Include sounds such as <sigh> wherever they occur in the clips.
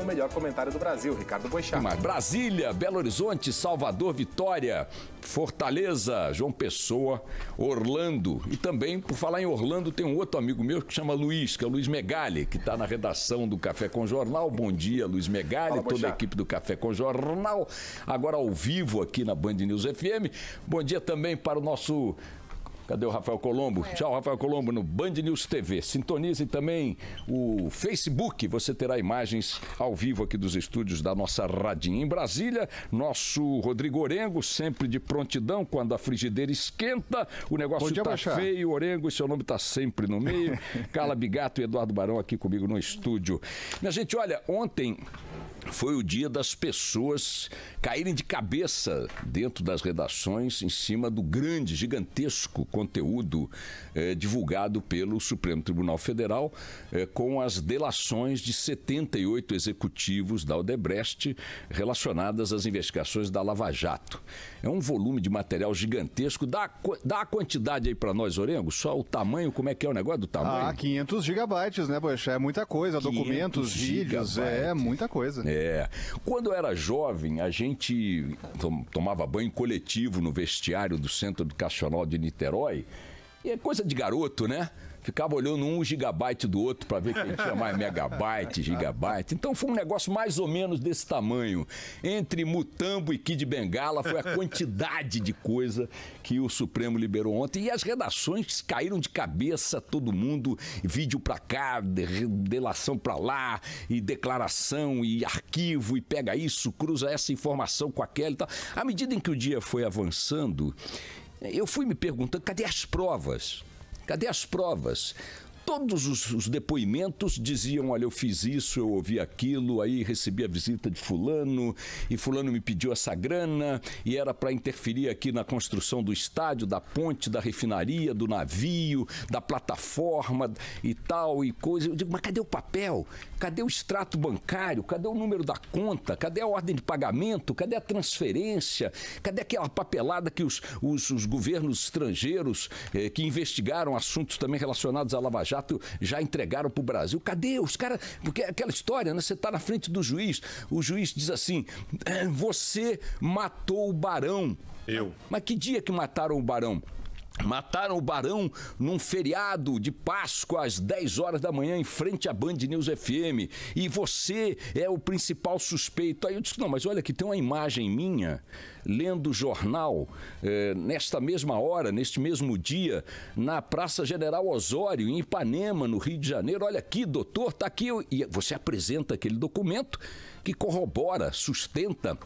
O melhor comentário do Brasil, Ricardo Boixá. Brasília, Belo Horizonte, Salvador, Vitória, Fortaleza, João Pessoa, Orlando. E também, por falar em Orlando, tem um outro amigo meu que chama Luiz, que é o Luiz Megali, que está na redação do Café com Jornal. Bom dia, Luiz Megali, Fala, toda a equipe do Café com Jornal, agora ao vivo aqui na Band News FM. Bom dia também para o nosso Cadê o Rafael Colombo? É. Tchau, Rafael Colombo, no Band News TV. Sintonize também o Facebook. Você terá imagens ao vivo aqui dos estúdios da nossa radinha. Em Brasília, nosso Rodrigo Orengo, sempre de prontidão, quando a frigideira esquenta, o negócio está feio. Orengo, seu nome está sempre no meio. <laughs> Cala Bigato e Eduardo Barão aqui comigo no estúdio. Minha gente, olha, ontem foi o dia das pessoas caírem de cabeça dentro das redações em cima do grande, gigantesco conteúdo eh, divulgado pelo Supremo Tribunal Federal eh, com as delações de 78 executivos da Odebrecht relacionadas às investigações da Lava Jato. É um volume de material gigantesco. Dá, dá a quantidade aí para nós, Orengo? Só o tamanho, como é que é o negócio do tamanho? Ah, 500 gigabytes, né, poxa? É muita coisa. Documentos, vídeos, é muita coisa. É. Quando eu era jovem, a gente tomava banho coletivo no vestiário do Centro Educacional de Niterói Playboy. E é coisa de garoto, né? Ficava olhando um gigabyte do outro para ver quem tinha mais megabyte, <laughs> gigabyte. Então foi um negócio mais ou menos desse tamanho. Entre Mutambo e Kid Bengala foi a quantidade de coisa que o Supremo liberou ontem. E as redações caíram de cabeça, todo mundo, vídeo para cá, delação para lá, e declaração, e arquivo, e pega isso, cruza essa informação com aquela e tal. À medida em que o dia foi avançando, eu fui me perguntando, cadê as provas? Cadê as provas? todos os, os, depoimentos diziam: olha, eu fiz isso, eu ouvi aquilo, aí recebi a visita de Fulano, e Fulano me pediu essa grana, e era para interferir aqui na construção do estádio, da ponte, da refinaria, do navio, da plataforma e tal e coisa. Eu digo: mas cadê o papel? Cadê o extrato bancário? Cadê o número da conta? Cadê a ordem de pagamento? Cadê a transferência? Cadê aquela papelada que os, os, os governos estrangeiros eh, que investigaram assuntos também relacionados à Lava Jato? já, já entregaram para o Brasil. Cadê os caras? Porque é aquela história, né? Você está na frente do juiz, o juiz diz assim: é, você matou o barão. Eu. Mas que dia que mataram o barão? Mataram o Barão num feriado de Páscoa às 10 horas da manhã em frente à Band News FM. E você é o principal suspeito. Aí eu disse: não, mas olha que tem uma imagem minha lendo jornal eh, nesta mesma hora, neste mesmo dia, na Praça General Osório, em Ipanema, no Rio de Janeiro. Olha aqui, doutor, tá aqui. E você apresenta aquele documento que corrobora, sustenta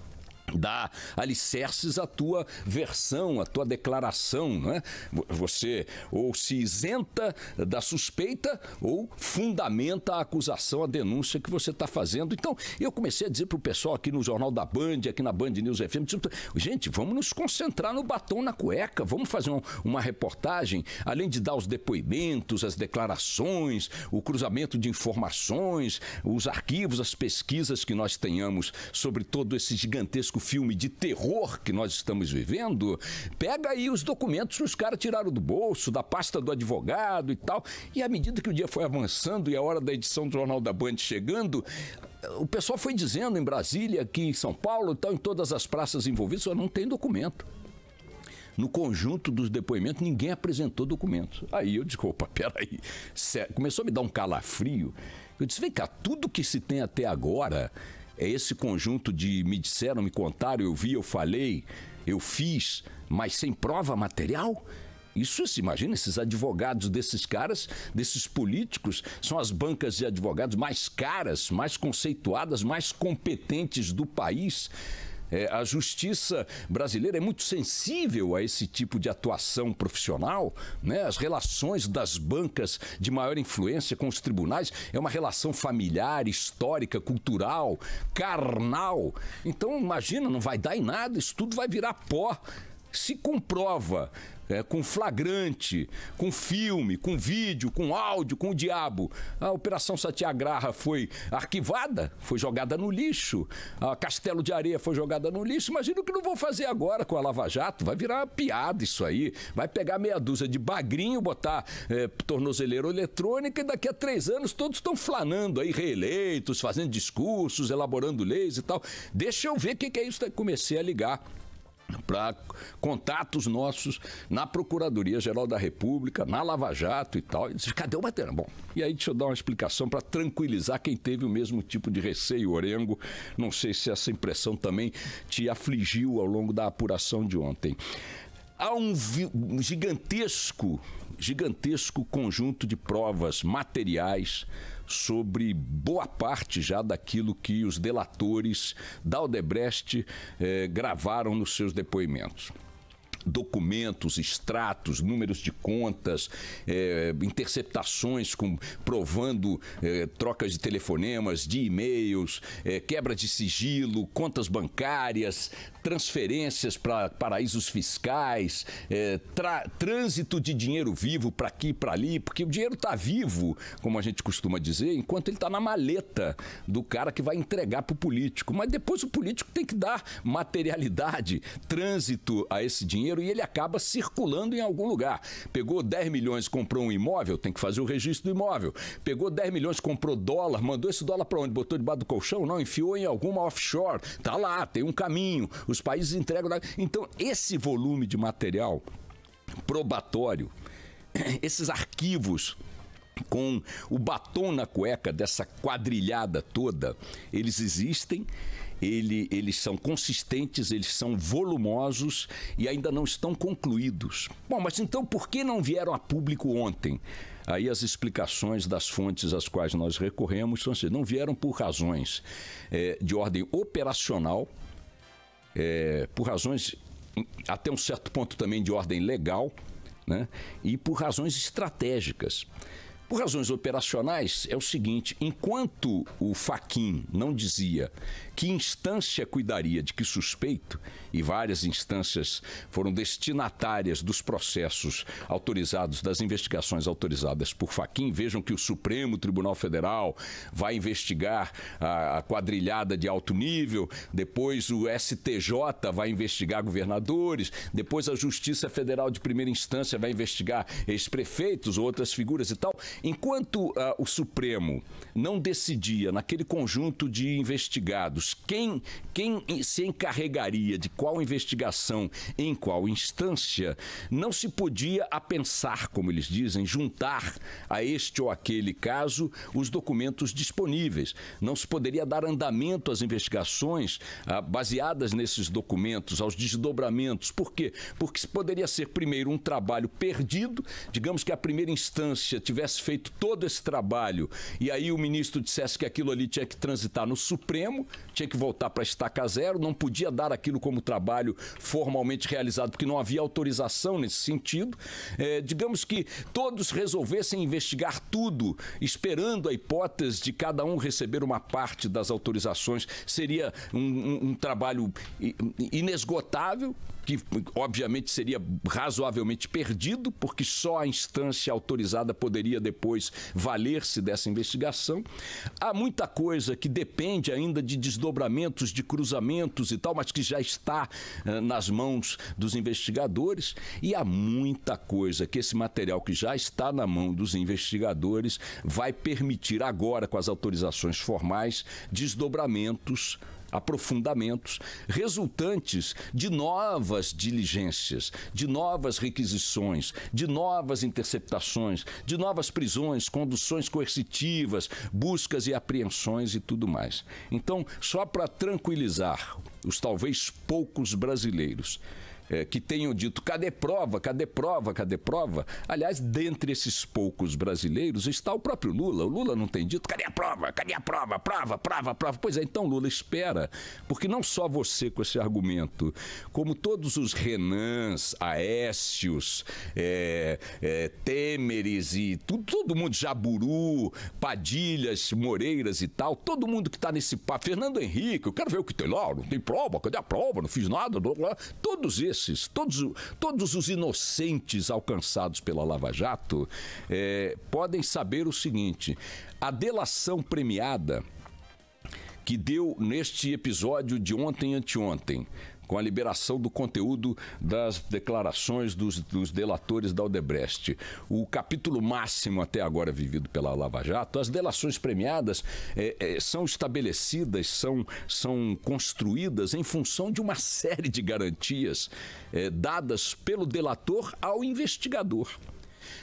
dá alicerces à tua versão, à tua declaração, é? Você ou se isenta da suspeita ou fundamenta a acusação, a denúncia que você está fazendo. Então, eu comecei a dizer para o pessoal aqui no Jornal da Band, aqui na Band News FM, tipo, gente, vamos nos concentrar no batom na cueca, vamos fazer uma reportagem, além de dar os depoimentos, as declarações, o cruzamento de informações, os arquivos, as pesquisas que nós tenhamos sobre todo esse gigantesco gigantesco filme de terror que nós estamos vivendo, pega aí os documentos que os caras tiraram do bolso, da pasta do advogado e tal. E à medida que o dia foi avançando e a hora da edição do Jornal da Band chegando, o pessoal foi dizendo em Brasília, aqui em São Paulo tal, em todas as praças envolvidas, só não tem documento no conjunto dos depoimentos, ninguém apresentou documentos. Aí eu disse, opa, peraí. Começou a me dar um calafrio. Eu disse, vem cá, tudo que se tem até agora é esse conjunto de me disseram, me contaram, eu vi, eu falei, eu fiz, mas sem prova material? Isso se imagina, esses advogados desses caras, desses políticos, são as bancas de advogados mais caras, mais conceituadas, mais competentes do país. É, a justiça brasileira é muito sensível a esse tipo de atuação profissional, né? As relações das bancas de maior influência com os tribunais é uma relação familiar, histórica, cultural, carnal. Então imagina, não vai dar em nada, isso tudo vai virar pó se comprova é, com flagrante, com filme, com vídeo, com áudio, com o diabo. A Operação Satiagraha foi arquivada, foi jogada no lixo. A Castelo de Areia foi jogada no lixo. Imagina o que não vou fazer agora com a Lava Jato. Vai virar uma piada isso aí. Vai pegar meia dúzia de bagrinho, botar é, tornozeleira eletrônica e daqui a três anos todos estão flanando aí, reeleitos, fazendo discursos, elaborando leis e tal. Deixa eu ver o que, que é isso. Comecei a ligar para contatos nossos na Procuradoria Geral da República, na Lava Jato e tal. E disse, cadê o Batera? Bom, e aí deixa eu dar uma explicação para tranquilizar quem teve o mesmo tipo de receio, Orengo. Não sei se essa impressão também te afligiu ao longo da apuração de ontem. Há um gigantesco gigantesco conjunto de provas materiais sobre boa parte já daquilo que os delatores da Odebrecht eh, gravaram nos seus depoimentos documentos, extratos, números de contas, é, interceptações com, provando é, trocas de telefonemas, de e-mails, é, quebra de sigilo, contas bancárias, transferências para paraísos fiscais, trânsito de dinheiro vivo para aqui e para ali, porque o dinheiro está vivo, como a gente costuma dizer, enquanto ele está na maleta do cara que vai entregar para o político. Mas depois o político tem que dar materialidade, trânsito a esse dinheiro dinheiro e ele acaba circulando em algum lugar. Pegou 10 milhões, comprou um imóvel, tem que fazer o registro do imóvel. Pegou 10 milhões, comprou dólar, mandou esse dólar para onde? Botou debaixo do colchão? Não, enfiou em alguma offshore. Tá lá, tem um caminho. Os países entregam. Então, esse volume de material probatório, <clears throat> esses arquivos com o batom na cueca dessa quadrilhada toda, eles existem, ele, eles são consistentes, eles são volumosos e ainda não estão concluídos. Bom, mas então por que não vieram a público ontem? Aí as explicações das fontes às quais nós recorremos são assim: não vieram por razões é, de ordem operacional, é, por razões até um certo ponto também de ordem legal, né? e por razões estratégicas. Por razões operacionais, é o seguinte: enquanto o Faquin não dizia que instância cuidaria de que suspeito e várias instâncias foram destinatárias dos processos autorizados, das investigações autorizadas por Faquim? Vejam que o Supremo Tribunal Federal vai investigar a, a quadrilhada de alto nível, depois o STJ vai investigar governadores, depois a Justiça Federal de primeira instância vai investigar ex-prefeitos, outras figuras e tal. Enquanto uh, o Supremo não decidia naquele conjunto de investigados quem, quem se encarregaria de qual investigação em qual instância, não se podia a pensar, como eles dizem, juntar a este ou aquele caso os documentos disponíveis. Não se poderia dar andamento às investigações ah, baseadas nesses documentos, aos desdobramentos. Por quê? Porque se poderia ser primeiro um trabalho perdido, digamos que a primeira instância tivesse feito todo esse trabalho e aí o ministro dissesse que aquilo ali tinha que transitar no Supremo, tinha que voltar para a estaca zero, não podia dar aquilo como trabalho formalmente realizado, porque não havia autorização nesse sentido. É, digamos que todos resolvessem investigar tudo, esperando a hipótese de cada um receber uma parte das autorizações, seria um, um, um trabalho inesgotável, que obviamente seria razoavelmente perdido, porque só a instância autorizada poderia depois valer-se dessa investigação. Há muita coisa que depende ainda de desdobramentos desdobramentos de cruzamentos e tal, mas que já está eh, nas mãos dos investigadores. E há muita coisa que esse material que já está na mão dos investigadores vai permitir agora, com as autorizações formais, desdobramentos aprofundamentos resultantes de novas diligências, de novas requisições, de novas interceptações, de novas prisões, conduções coercitivas, buscas e apreensões e tudo mais. Então, só para tranquilizar os talvez poucos brasileiros, é, que tenham dito: cadê prova, cadê prova, cadê prova? Aliás, dentre esses poucos brasileiros está o próprio Lula. O Lula não tem dito: cadê a prova, cadê a prova, prova, prova, prova. Pois é, então Lula espera, porque não só você com esse argumento, como todos os Renans, Aécios, é, é, Temeres e tudo, todo mundo, Jaburu, Padilhas, Moreiras e tal, todo mundo que está nesse papo, Fernando Henrique, eu quero ver o que tem lá, não tem prova, cadê a prova, não fiz nada, blá, blá. todos esses esses, todos, todos os inocentes alcançados pela Lava Jato, é, podem saber o seguinte: a delação premiada que deu neste episódio de ontem e anteontem, com a liberação do conteúdo das declarações dos, dos delatores da Odebrecht. O capítulo máximo até agora vivido pela Lava Jato, as delações premiadas é, é, são estabelecidas, são, são construídas em função de uma série de garantias é, dadas pelo delator ao investigador.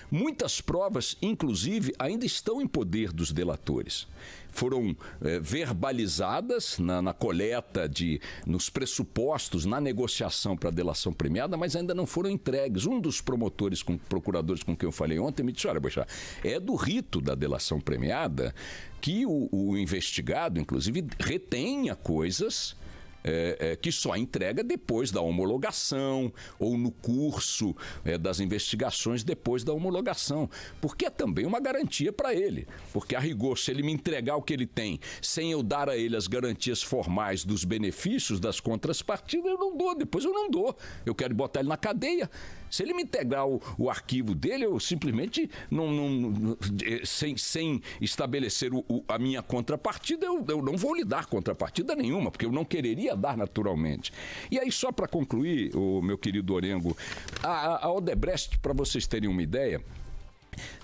Muitas provas, inclusive, ainda estão em poder dos delatores foram eh, verbalizadas na, na, coleta de, nos pressupostos, na negociação para a delação premiada, mas ainda não foram entregues. Um dos promotores, com, procuradores com quem eu falei ontem, me disse: olha, Boixá, é do rito da delação premiada que o, o investigado, inclusive, retenha coisas é, é, que só entrega depois da homologação ou no curso é, das investigações depois da homologação, porque é também uma garantia para ele. Porque, a rigor, se ele me entregar o que ele tem sem eu dar a ele as garantias formais dos benefícios das contrapartidas, eu não dou, depois eu não dou. Eu quero botar ele na cadeia. Se ele me integrar o, o arquivo dele, eu simplesmente não, não eh, sem, sem estabelecer o, o, a minha contrapartida, eu, eu não vou lhe dar contrapartida nenhuma, porque eu não quereria dar naturalmente. E aí, só para concluir, o meu querido Orengo, a, a Odebrecht, para vocês terem uma ideia,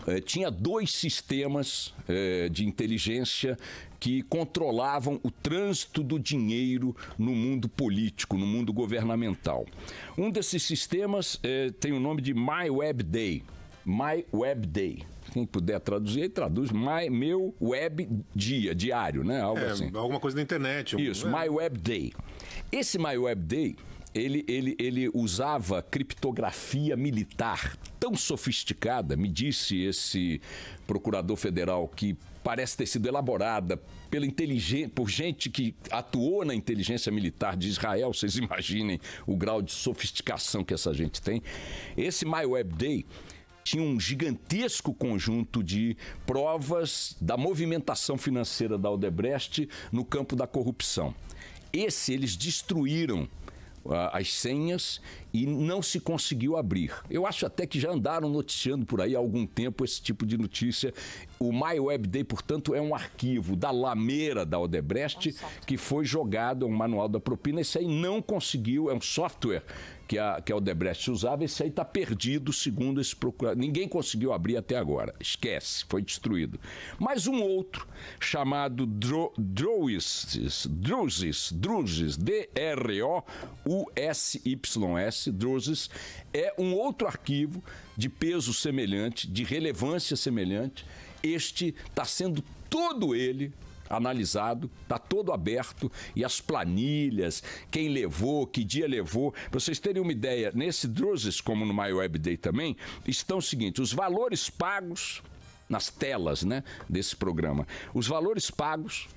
eh, tinha dois sistemas eh, de inteligência que controlavam o trânsito do dinheiro no mundo político, no mundo governamental. Um desses sistemas eh, tem o nome de My Web Day. My Web Day. Quem puder traduzir, ele traduz My, meu web dia, diário, né? Algo é, assim. Alguma coisa da internet. Isso, é. My Web Day. Esse My Web Day ele, ele, ele usava criptografia militar tão sofisticada, me disse esse procurador federal, que parece ter sido elaborada pela por gente que atuou na inteligência militar de Israel. Vocês imaginem o grau de sofisticação que essa gente tem. Esse My Web Day tinha um gigantesco conjunto de provas da movimentação financeira da Odebrecht no campo da corrupção. Esse eles destruíram ah, as senhas e não se conseguiu abrir. Eu acho até que já andaram noticiando por aí há algum tempo esse tipo de notícia. O My Web Day, portanto, é um arquivo da lameira da Odebrecht que foi jogado, é um manual da propina, isso aí não conseguiu, é um software que a, que a Odebrecht usava, esse aí está perdido, segundo esse procurador. Ninguém conseguiu abrir até agora. Esquece, foi destruído. Mas um outro, chamado Druzis, Druzis, Druzis, D-R-O-U-S-Y-S, Druzis, é um outro arquivo de peso semelhante, de relevância semelhante. Este está sendo todo ele analisado, está todo aberto e as planilhas, quem levou, que dia levou. Para vocês terem uma ideia, nesse Druses, como no My Web Day também, estão o seguinte: os valores pagos nas telas né, desse programa, os valores pagos,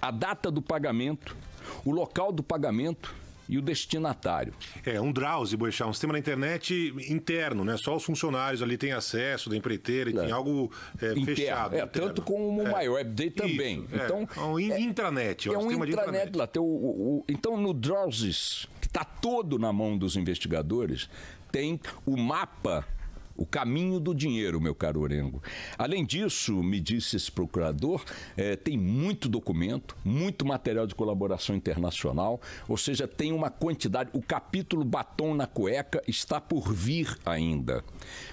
a data do pagamento, o local do pagamento e o destinatário. É, um Drowse, Boixá, um sistema na internet interno, né? Só os funcionários ali têm acesso da empreiteira e é. tem algo é, interno. fechado. É, interno. tanto como o é. maior é. também. Isso, é. então, é um é, intranet. É, um, um intranet, lá. Tem o, o, o então, no Drowses, que está todo na mão dos investigadores, tem o mapa o caminho do dinheiro, meu caro Orengo. Além disso, me disse esse procurador, é, tem muito documento, muito material de colaboração internacional, ou seja, tem uma quantidade. O capítulo Batom na Cueca está por vir ainda.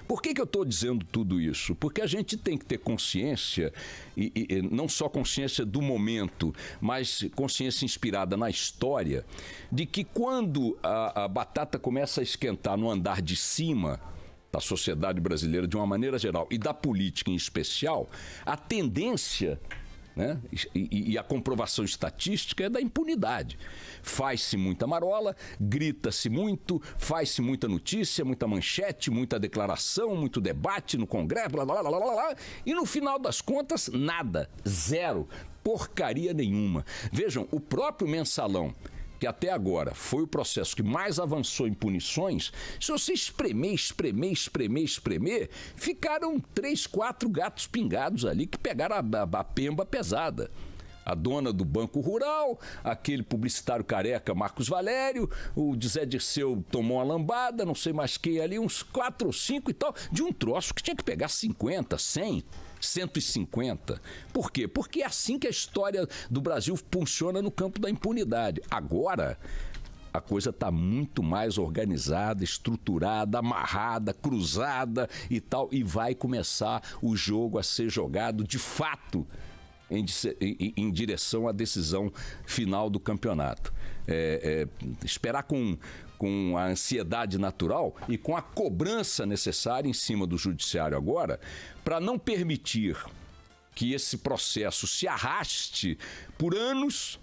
Por que, que eu estou dizendo tudo isso? Porque a gente tem que ter consciência, e, e não só consciência do momento, mas consciência inspirada na história, de que quando a, a batata começa a esquentar no andar de cima, da sociedade brasileira de uma maneira geral e da política em especial, a tendência né? E, e, a comprovação estatística é da impunidade. Faz-se muita marola, grita-se muito, faz-se muita notícia, muita manchete, muita declaração, muito debate no Congresso, blá, blá, blá, blá, blá, e no final das contas, nada, zero, porcaria nenhuma. Vejam, o próprio mensalão que até agora foi o processo que mais avançou em punições, se você espremer, espremer, espremer, espremer, ficaram três, quatro gatos pingados ali que pegaram a, a, a pemba pesada a dona do Banco Rural, aquele publicitário careca Marcos Valério, o de Zé Dirceu tomou uma lambada, não sei mais quem ali, uns quatro ou cinco e tal, de um troço que tinha que pegar 50, 100. 150. Por quê? Porque é assim que a história do Brasil funciona no campo da impunidade. Agora, a coisa está muito mais organizada, estruturada, amarrada, cruzada e tal, e vai começar o jogo a ser jogado de fato em, em, em direção à decisão final do campeonato. É, é, esperar com, com a ansiedade natural e com a cobrança necessária em cima do judiciário agora, para não permitir que esse processo se arraste por anos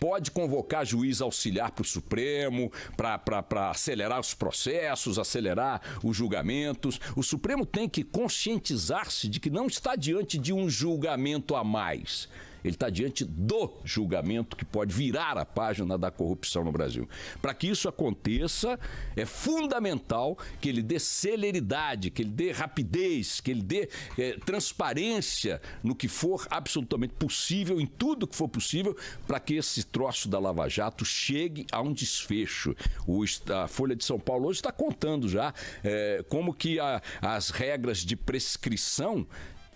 pode convocar juiz auxiliar para o Supremo, para acelerar os processos, acelerar os julgamentos. O Supremo tem que conscientizar-se de que não está diante de um julgamento a mais ele está diante do julgamento que pode virar a página da corrupção no Brasil. Para que isso aconteça, é fundamental que ele dê celeridade, que ele dê rapidez, que ele dê é, transparência no que for absolutamente possível, em tudo que for possível, para que esse troço da Lava Jato chegue a um desfecho. O, a Folha de São Paulo hoje está contando já é, como que a, as regras de prescrição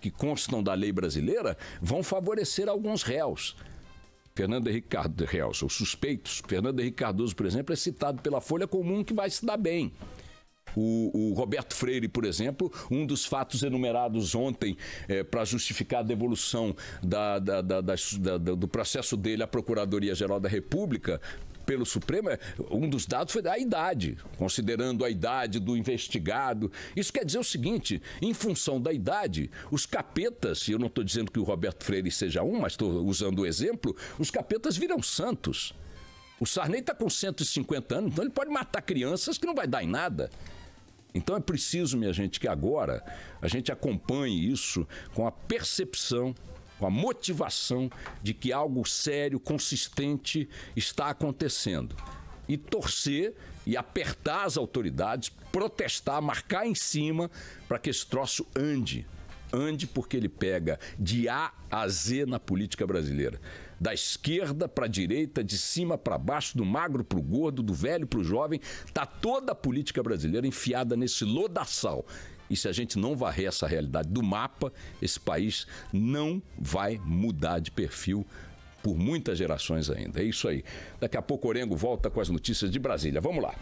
que constam da lei brasileira vão favorecer alguns réus. Fernando Henrique Cardoso, os suspeitos. Fernando Henrique Cardoso, por exemplo, é citado pela Folha Comum que vai se dar bem. O, o Roberto Freire, por exemplo, um dos fatos enumerados ontem é, eh, para justificar a devolução da, da, da, do processo dele à Procuradoria-Geral da República pelo Supremo, é, um dos dados foi da idade, considerando a idade do investigado. Isso quer dizer o seguinte: em função da idade, os capetas, e eu não estou dizendo que o Roberto Freire seja um, mas estou usando o exemplo, os capetas viram santos. O Sarney está com 150 anos, então ele pode matar crianças que não vai dar em nada. Então é preciso, minha gente, que agora a gente acompanhe isso com a percepção com a motivação de que algo sério, consistente está acontecendo. E torcer e apertar as autoridades, protestar, marcar em cima para que esse troço ande. Ande porque ele pega de A a Z na política brasileira. Da esquerda para a direita, de cima para baixo, do magro para o gordo, do velho para o jovem, está toda a política brasileira enfiada nesse lodaçal e se a gente não varrer essa realidade do mapa, esse país não vai mudar de perfil por muitas gerações ainda. É isso aí. Daqui a pouco o Orengo volta com as notícias de Brasília. Vamos lá.